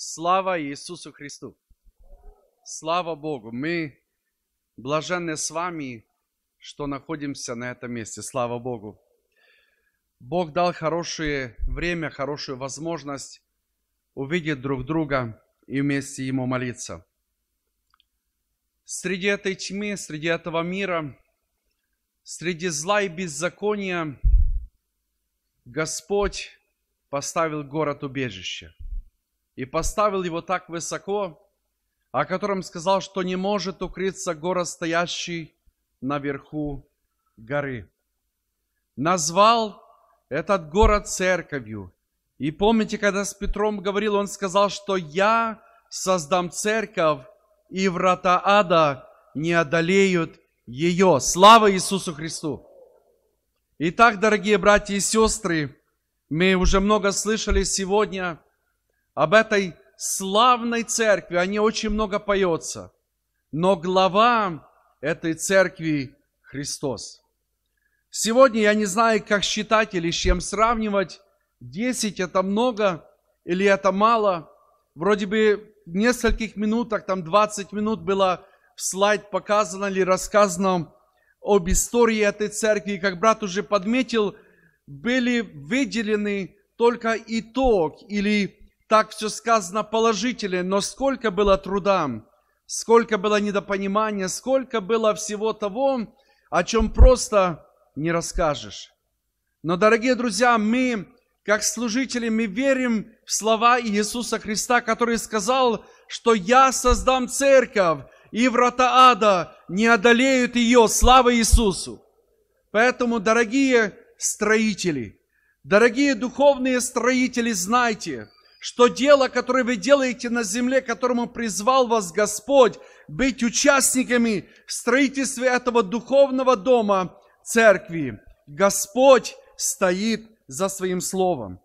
Слава Иисусу Христу! Слава Богу! Мы блаженны с вами, что находимся на этом месте. Слава Богу! Бог дал хорошее время, хорошую возможность увидеть друг друга и вместе Ему молиться. Среди этой тьмы, среди этого мира, среди зла и беззакония Господь поставил город убежище – и поставил его так высоко, о котором сказал, что не может укрыться город, стоящий наверху горы. Назвал этот город церковью. И помните, когда с Петром говорил, он сказал, что я создам церковь, и врата ада не одолеют ее. Слава Иисусу Христу! Итак, дорогие братья и сестры, мы уже много слышали сегодня – об этой славной церкви, о ней очень много поется. Но глава этой церкви Христос. Сегодня я не знаю, как считать или с чем сравнивать. Десять это много или это мало. Вроде бы в нескольких минутах, там 20 минут было в слайд показано или рассказано об истории этой церкви. И как брат уже подметил, были выделены только итог или так все сказано положительно, но сколько было труда, сколько было недопонимания, сколько было всего того, о чем просто не расскажешь. Но, дорогие друзья, мы, как служители, мы верим в слова Иисуса Христа, который сказал, что «Я создам церковь, и врата ада не одолеют ее». Слава Иисусу! Поэтому, дорогие строители, дорогие духовные строители, знайте – что дело, которое вы делаете на земле, которому призвал вас Господь, быть участниками в строительстве этого духовного дома церкви. Господь стоит за своим словом.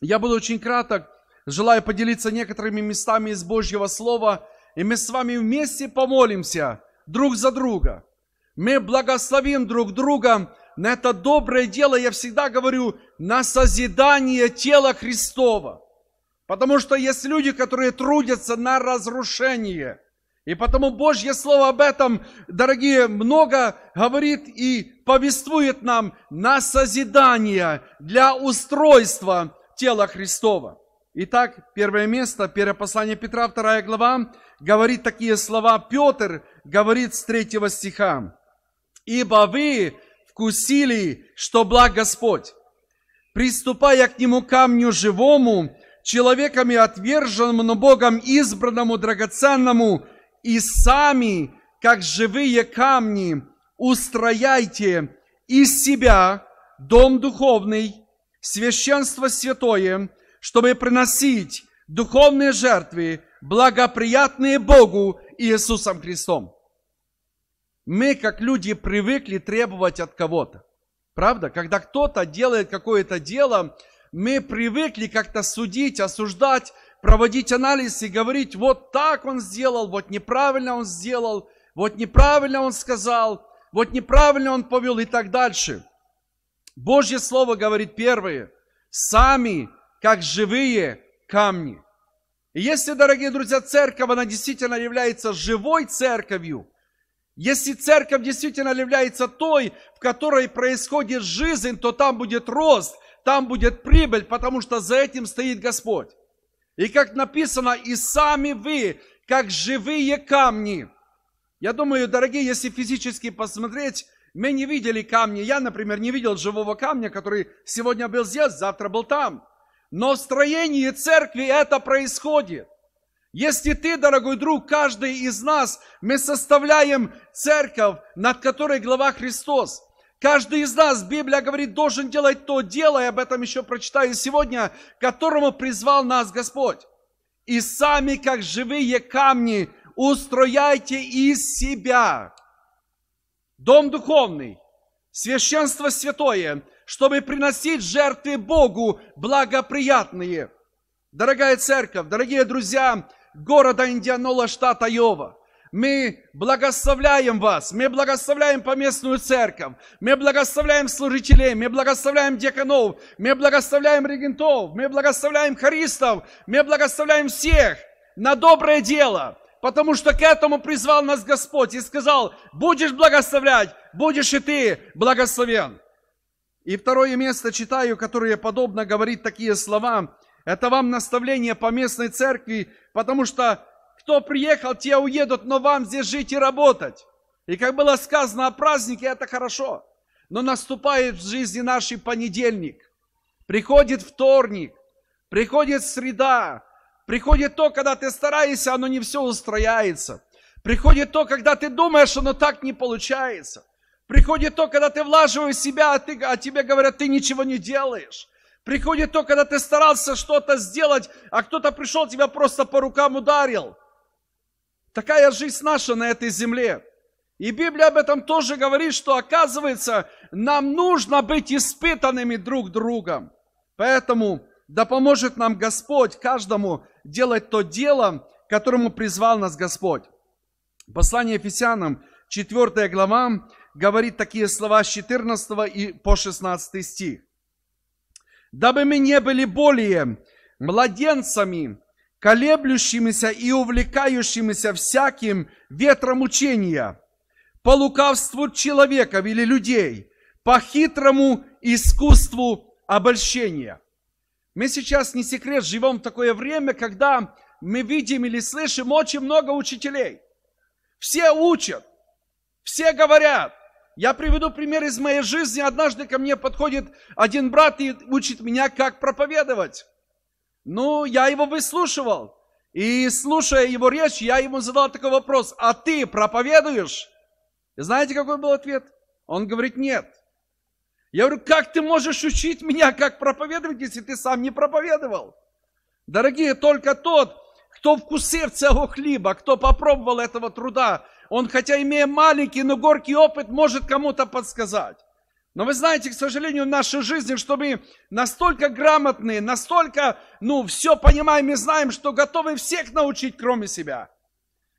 Я буду очень краток, желаю поделиться некоторыми местами из Божьего Слова, и мы с вами вместе помолимся друг за друга. Мы благословим друг друга на это доброе дело, я всегда говорю, на созидание тела Христова – Потому что есть люди, которые трудятся на разрушение. И потому Божье Слово об этом, дорогие, много говорит и повествует нам на созидание для устройства тела Христова. Итак, первое место, первое послание Петра, вторая глава, говорит такие слова Петр, говорит с третьего стиха. «Ибо вы вкусили, что благ Господь, приступая к Нему камню живому, Человеками и отверженному, но Богом избранному, драгоценному, и сами, как живые камни, устрояйте из себя дом духовный, священство святое, чтобы приносить духовные жертвы, благоприятные Богу и Иисусом Христом. Мы, как люди, привыкли требовать от кого-то. Правда? Когда кто-то делает какое-то дело, мы привыкли как-то судить, осуждать, проводить анализ и говорить, вот так он сделал, вот неправильно он сделал, вот неправильно он сказал, вот неправильно он повел и так дальше. Божье Слово говорит первое, сами как живые камни. И если, дорогие друзья, церковь, она действительно является живой церковью, если церковь действительно является той, в которой происходит жизнь, то там будет рост там будет прибыль, потому что за этим стоит Господь. И как написано, и сами вы, как живые камни. Я думаю, дорогие, если физически посмотреть, мы не видели камни. Я, например, не видел живого камня, который сегодня был здесь, завтра был там. Но в строении церкви это происходит. Если ты, дорогой друг, каждый из нас, мы составляем церковь, над которой глава Христос. Каждый из нас, Библия говорит, должен делать то дело, и об этом еще прочитаю сегодня, которому призвал нас Господь. И сами, как живые камни, устрояйте из себя дом духовный, священство святое, чтобы приносить жертвы Богу благоприятные. Дорогая церковь, дорогие друзья города Индианола, штата Йова – мы благословляем вас, мы благословляем поместную церковь, мы благословляем служителей, мы благословляем деканов, мы благословляем регентов, мы благословляем харистов, мы благословляем всех на доброе дело, потому что к этому призвал нас Господь и сказал, будешь благословлять, будешь и ты благословен. И второе место читаю, которое подобно говорит такие слова. Это вам наставление по местной церкви, потому что кто приехал, те уедут, но вам здесь жить и работать. И как было сказано о празднике, это хорошо. Но наступает в жизни нашей понедельник, приходит вторник, приходит среда, приходит то, когда ты стараешься, оно не все устрояется. Приходит то, когда ты думаешь, оно так не получается. Приходит то, когда ты влаживаешь себя, а, ты, а тебе говорят, ты ничего не делаешь. Приходит то, когда ты старался что-то сделать, а кто-то пришел, тебя просто по рукам ударил. Такая жизнь наша на этой земле. И Библия об этом тоже говорит, что оказывается, нам нужно быть испытанными друг другом. Поэтому да поможет нам Господь каждому делать то дело, которому призвал нас Господь. Послание Ефесянам, 4 глава, говорит такие слова с 14 и по 16 стих. «Дабы мы не были более младенцами, колеблющимися и увлекающимися всяким ветром учения, по лукавству человеков или людей, по хитрому искусству обольщения. Мы сейчас, не секрет, живем в такое время, когда мы видим или слышим очень много учителей. Все учат, все говорят. Я приведу пример из моей жизни. Однажды ко мне подходит один брат и учит меня, как проповедовать. Ну, я его выслушивал. И слушая его речь, я ему задал такой вопрос, а ты проповедуешь? И знаете, какой был ответ? Он говорит, нет. Я говорю, как ты можешь учить меня, как проповедовать, если ты сам не проповедовал? Дорогие, только тот, кто вкусил целого хлеба, кто попробовал этого труда, он, хотя имея маленький, но горький опыт, может кому-то подсказать. Но вы знаете, к сожалению, в нашей жизни, что мы настолько грамотные, настолько, ну, все понимаем и знаем, что готовы всех научить, кроме себя.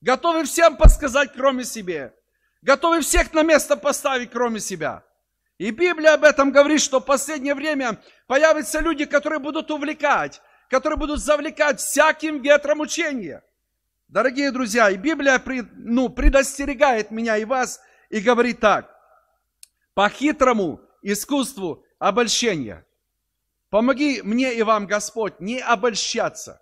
Готовы всем подсказать, кроме себе. Готовы всех на место поставить, кроме себя. И Библия об этом говорит, что в последнее время появятся люди, которые будут увлекать, которые будут завлекать всяким ветром учения. Дорогие друзья, и Библия ну, предостерегает меня и вас и говорит так по хитрому искусству обольщения. Помоги мне и вам, Господь, не обольщаться,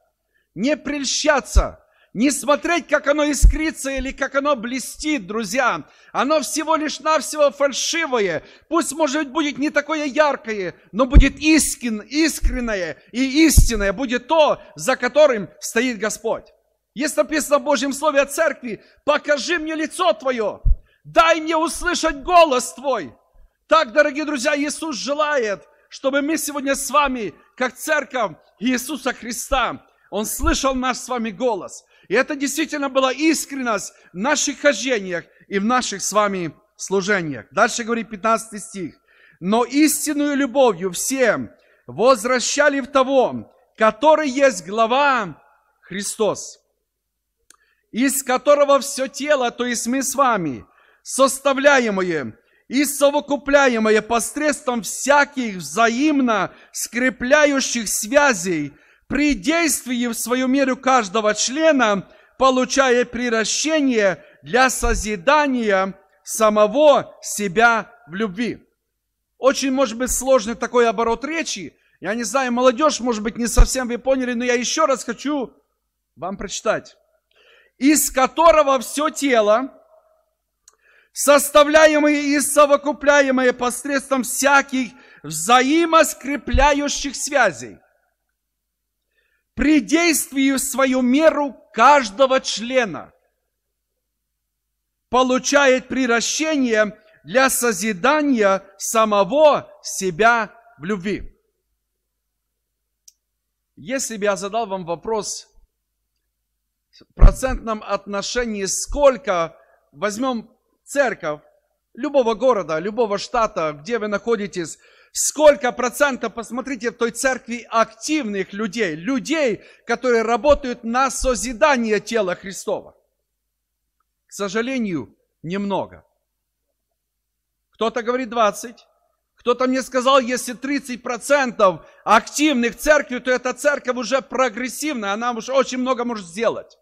не прельщаться, не смотреть, как оно искрится или как оно блестит, друзья. Оно всего лишь навсего фальшивое. Пусть, может быть, будет не такое яркое, но будет искрен, искренное и истинное будет то, за которым стоит Господь. Есть написано в Божьем Слове о церкви, покажи мне лицо Твое, дай мне услышать голос Твой. Так, дорогие друзья, Иисус желает, чтобы мы сегодня с вами, как церковь Иисуса Христа, Он слышал наш с вами голос. И это действительно была искренность в наших хождениях и в наших с вами служениях. Дальше говорит 15 стих. «Но истинную любовью всем возвращали в того, который есть глава Христос, из которого все тело, то есть мы с вами, составляемое и совокупляемое посредством всяких взаимно скрепляющих связей, при действии в свою меру каждого члена, получая приращение для созидания самого себя в любви. Очень, может быть, сложный такой оборот речи. Я не знаю, молодежь, может быть, не совсем вы поняли, но я еще раз хочу вам прочитать. Из которого все тело, составляемые и совокупляемые посредством всяких взаимоскрепляющих связей. При действии в свою меру каждого члена получает приращение для созидания самого себя в любви. Если бы я задал вам вопрос в процентном отношении, сколько, возьмем церковь любого города, любого штата, где вы находитесь, сколько процентов, посмотрите, в той церкви активных людей, людей, которые работают на созидание тела Христова. К сожалению, немного. Кто-то говорит 20, кто-то мне сказал, если 30% активных церкви, то эта церковь уже прогрессивная, она уже очень много может сделать.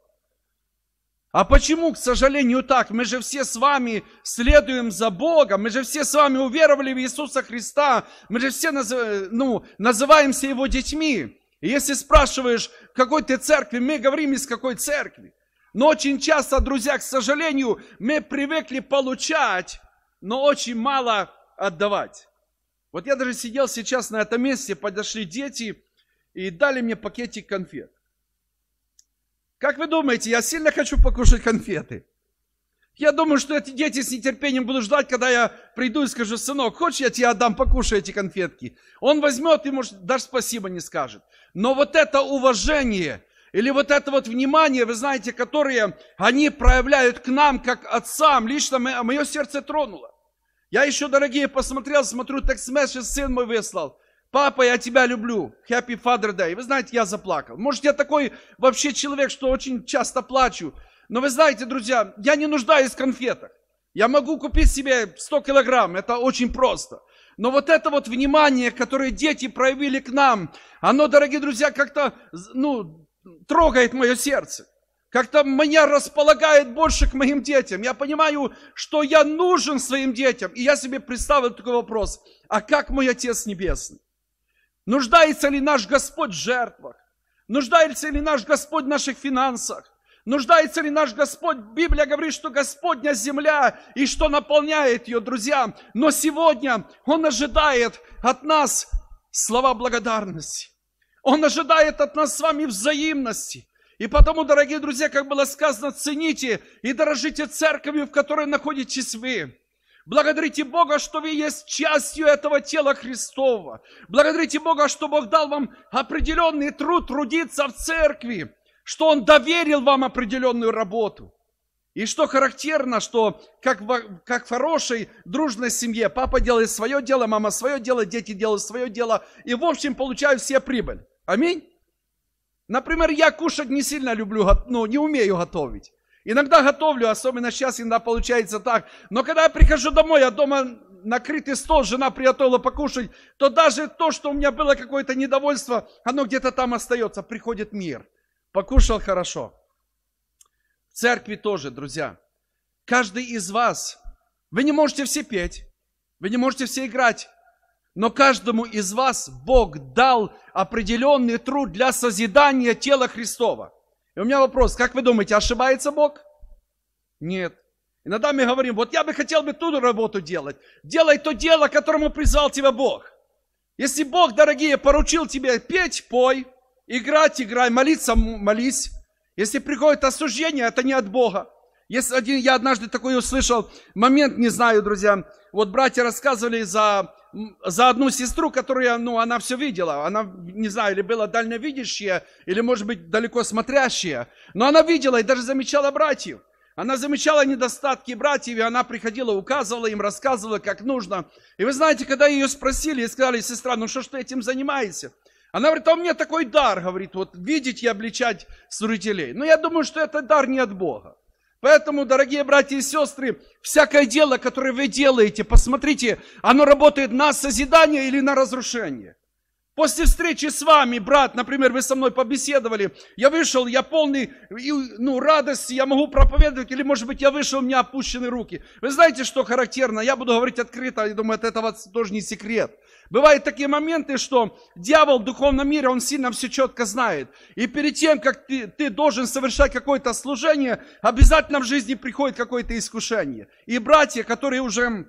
А почему, к сожалению, так? Мы же все с вами следуем за Богом, мы же все с вами уверовали в Иисуса Христа, мы же все наз... ну, называемся Его детьми. И если спрашиваешь, в какой ты церкви, мы говорим, из какой церкви. Но очень часто, друзья, к сожалению, мы привыкли получать, но очень мало отдавать. Вот я даже сидел сейчас на этом месте, подошли дети и дали мне пакетик конфет. Как вы думаете, я сильно хочу покушать конфеты? Я думаю, что эти дети с нетерпением будут ждать, когда я приду и скажу, сынок, хочешь, я тебе отдам, покушай эти конфетки. Он возьмет и, может, даже спасибо не скажет. Но вот это уважение или вот это вот внимание, вы знаете, которое они проявляют к нам, как отцам, лично мое сердце тронуло. Я еще, дорогие, посмотрел, смотрю, текст-месседж сын мой выслал. Папа, я тебя люблю. Happy Father Day. Вы знаете, я заплакал. Может, я такой вообще человек, что очень часто плачу. Но вы знаете, друзья, я не нуждаюсь в конфетах. Я могу купить себе 100 килограмм. Это очень просто. Но вот это вот внимание, которое дети проявили к нам, оно, дорогие друзья, как-то ну, трогает мое сердце. Как-то меня располагает больше к моим детям. Я понимаю, что я нужен своим детям. И я себе представил такой вопрос. А как мой Отец Небесный? Нуждается ли наш Господь в жертвах? Нуждается ли наш Господь в наших финансах? Нуждается ли наш Господь? Библия говорит, что Господня земля и что наполняет ее, друзья. Но сегодня Он ожидает от нас слова благодарности. Он ожидает от нас с вами взаимности. И потому, дорогие друзья, как было сказано, цените и дорожите церковью, в которой находитесь вы. Благодарите Бога, что вы есть частью этого тела Христова. Благодарите Бога, что Бог дал вам определенный труд трудиться в церкви, что Он доверил вам определенную работу. И что характерно, что как в, как в хорошей дружной семье папа делает свое дело, мама свое дело, дети делают свое дело, и в общем получают все прибыль. Аминь. Например, я кушать не сильно люблю, ну, не умею готовить. Иногда готовлю, особенно сейчас иногда получается так. Но когда я прихожу домой, я а дома накрытый стол, жена приготовила покушать, то даже то, что у меня было какое-то недовольство, оно где-то там остается. Приходит мир. Покушал хорошо. В церкви тоже, друзья. Каждый из вас, вы не можете все петь, вы не можете все играть, но каждому из вас Бог дал определенный труд для созидания тела Христова. И у меня вопрос, как вы думаете, ошибается Бог? Нет. Иногда мы говорим, вот я бы хотел бы ту работу делать. Делай то дело, которому призвал тебя Бог. Если Бог, дорогие, поручил тебе петь, пой, играть, играй, молиться, молись. Если приходит осуждение, это не от Бога. Если один, я однажды такой услышал момент, не знаю, друзья, вот братья рассказывали за за одну сестру, которая, ну, она все видела. Она, не знаю, или была дальновидящая, или, может быть, далеко смотрящая. Но она видела и даже замечала братьев. Она замечала недостатки братьев, и она приходила, указывала им, рассказывала, как нужно. И вы знаете, когда ее спросили и сказали, сестра, ну что ж ты этим занимаешься? Она говорит, а у меня такой дар, говорит, вот видеть и обличать служителей. Но я думаю, что это дар не от Бога. Поэтому, дорогие братья и сестры, всякое дело, которое вы делаете, посмотрите, оно работает на созидание или на разрушение. После встречи с вами, брат, например, вы со мной побеседовали, я вышел, я полный ну, радости, я могу проповедовать, или, может быть, я вышел, у меня опущены руки. Вы знаете, что характерно? Я буду говорить открыто, я думаю, от этого тоже не секрет. Бывают такие моменты, что дьявол в духовном мире, он сильно все четко знает. И перед тем, как ты, ты должен совершать какое-то служение, обязательно в жизни приходит какое-то искушение. И братья, которые уже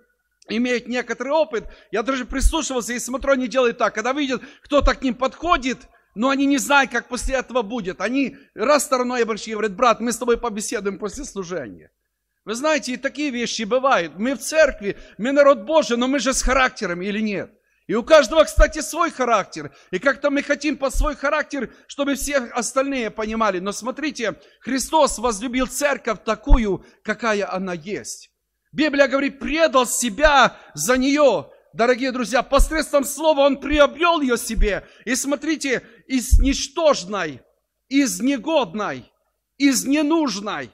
имеют некоторый опыт. Я даже прислушивался и смотрю, они делают так. Когда видят, кто-то к ним подходит, но они не знают, как после этого будет. Они раз стороной обращаются и говорят, брат, мы с тобой побеседуем после служения. Вы знаете, и такие вещи бывают. Мы в церкви, мы народ Божий, но мы же с характером или нет? И у каждого, кстати, свой характер. И как-то мы хотим под свой характер, чтобы все остальные понимали. Но смотрите, Христос возлюбил церковь такую, какая она есть. Библия говорит, предал себя за нее. Дорогие друзья, посредством слова он приобрел ее себе. И смотрите, из ничтожной, из негодной, из ненужной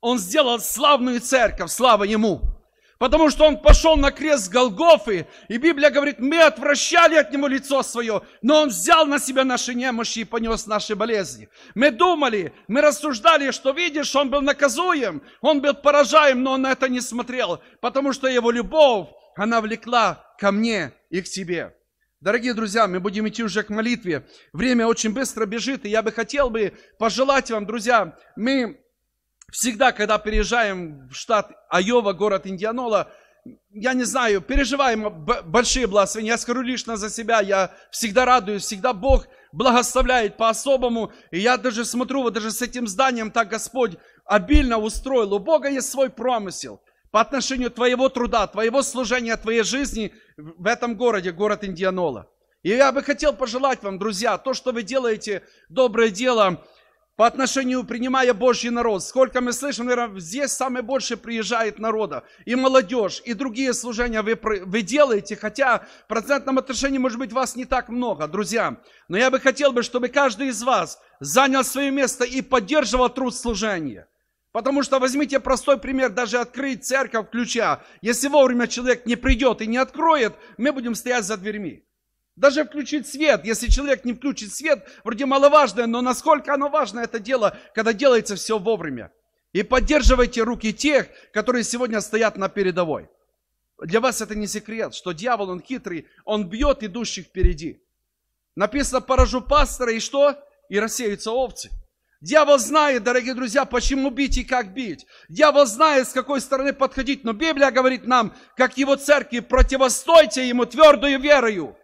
он сделал славную церковь, слава ему. Потому что он пошел на крест Голгофы, и Библия говорит, мы отвращали от него лицо свое, но он взял на себя наши немощи и понес наши болезни. Мы думали, мы рассуждали, что видишь, он был наказуем, он был поражаем, но он на это не смотрел, потому что его любовь, она влекла ко мне и к тебе. Дорогие друзья, мы будем идти уже к молитве. Время очень быстро бежит, и я бы хотел бы пожелать вам, друзья, мы Всегда, когда переезжаем в штат Айова, город Индианола, я не знаю, переживаем большие благословения. Я скажу лично за себя, я всегда радуюсь, всегда Бог благословляет по-особому. И я даже смотрю, вот даже с этим зданием так Господь обильно устроил. У Бога есть свой промысел по отношению твоего труда, твоего служения, твоей жизни в этом городе, город Индианола. И я бы хотел пожелать вам, друзья, то, что вы делаете, доброе дело, по отношению, принимая Божий народ. Сколько мы слышим, наверное, здесь самое больше приезжает народа. И молодежь, и другие служения вы, вы делаете, хотя в процентном отношении, может быть, вас не так много, друзья. Но я бы хотел бы, чтобы каждый из вас занял свое место и поддерживал труд служения. Потому что возьмите простой пример, даже открыть церковь ключа. Если вовремя человек не придет и не откроет, мы будем стоять за дверьми. Даже включить свет, если человек не включит свет, вроде маловажное, но насколько оно важно, это дело, когда делается все вовремя. И поддерживайте руки тех, которые сегодня стоят на передовой. Для вас это не секрет, что дьявол, он хитрый, он бьет идущих впереди. Написано, поражу пастора, и что? И рассеются овцы. Дьявол знает, дорогие друзья, почему бить и как бить. Дьявол знает, с какой стороны подходить. Но Библия говорит нам, как его церкви, противостойте ему твердую верою.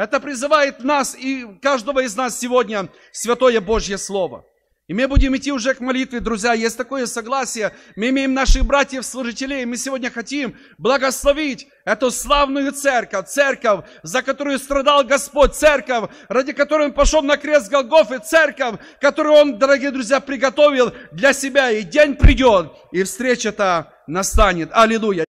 Это призывает нас и каждого из нас сегодня Святое Божье Слово. И мы будем идти уже к молитве, друзья. Есть такое согласие. Мы имеем наших братьев-служителей. Мы сегодня хотим благословить эту славную церковь. Церковь, за которую страдал Господь. Церковь, ради которой Он пошел на крест Голгофы. Церковь, которую Он, дорогие друзья, приготовил для себя. И день придет, и встреча-то настанет. Аллилуйя.